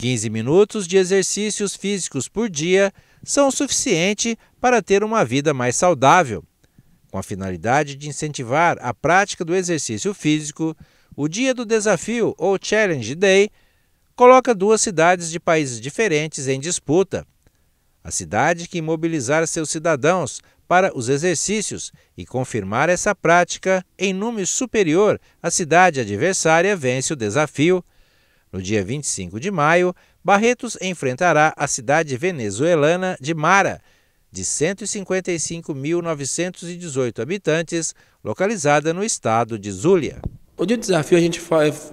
15 minutos de exercícios físicos por dia são o suficiente para ter uma vida mais saudável. Com a finalidade de incentivar a prática do exercício físico, o Dia do Desafio ou Challenge Day coloca duas cidades de países diferentes em disputa. A cidade que mobilizar seus cidadãos para os exercícios e confirmar essa prática em número superior à cidade adversária vence o desafio no dia 25 de maio, Barretos enfrentará a cidade venezuelana de Mara, de 155.918 habitantes, localizada no estado de Zulia. O dia desafio a gente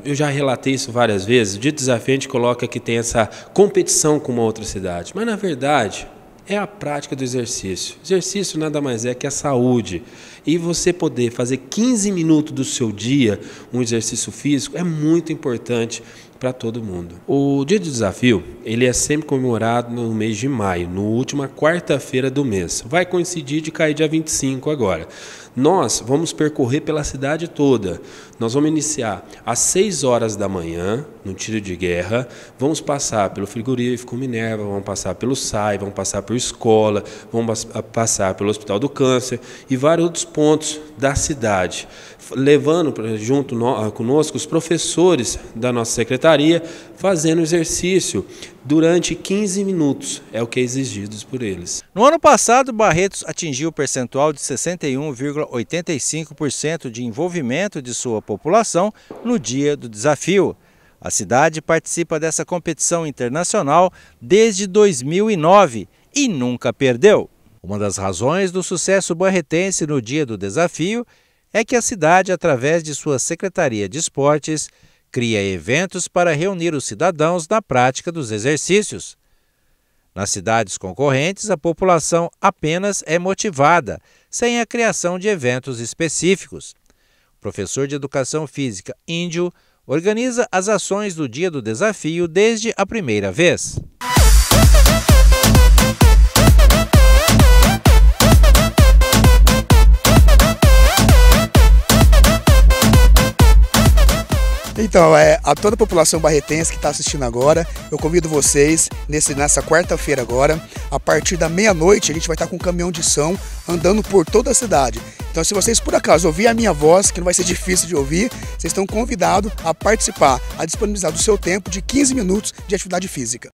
eu já relatei isso várias vezes. O dia desafio a gente coloca que tem essa competição com uma outra cidade, mas na verdade é a prática do exercício. Exercício nada mais é que a saúde. E você poder fazer 15 minutos do seu dia um exercício físico é muito importante para todo mundo. O Dia do Desafio, ele é sempre comemorado no mês de maio, no última quarta-feira do mês. Vai coincidir de cair dia 25 agora. Nós vamos percorrer pela cidade toda. Nós vamos iniciar às 6 horas da manhã, no tiro de guerra, vamos passar pelo frigorífico Minerva, vamos passar pelo SAI, vamos passar por escola, vamos ah, passar pelo Hospital do Câncer e vários outros pontos da cidade, levando junto ah, conosco os professores da nossa secretaria, fazendo exercício durante 15 minutos, é o que é exigido por eles. No ano passado, Barretos atingiu o percentual de 61,85% de envolvimento de sua população no dia do desafio. A cidade participa dessa competição internacional desde 2009 e nunca perdeu. Uma das razões do sucesso barretense no dia do desafio é que a cidade, através de sua Secretaria de Esportes, cria eventos para reunir os cidadãos na prática dos exercícios. Nas cidades concorrentes, a população apenas é motivada, sem a criação de eventos específicos. O professor de educação física índio organiza as ações do Dia do Desafio desde a primeira vez. Então, é, a toda a população barretense que está assistindo agora, eu convido vocês nesse, nessa quarta-feira agora, a partir da meia-noite, a gente vai estar tá com um caminhão de som andando por toda a cidade. Então, se vocês por acaso ouvir a minha voz, que não vai ser difícil de ouvir, vocês estão convidados a participar, a disponibilizar do seu tempo de 15 minutos de atividade física.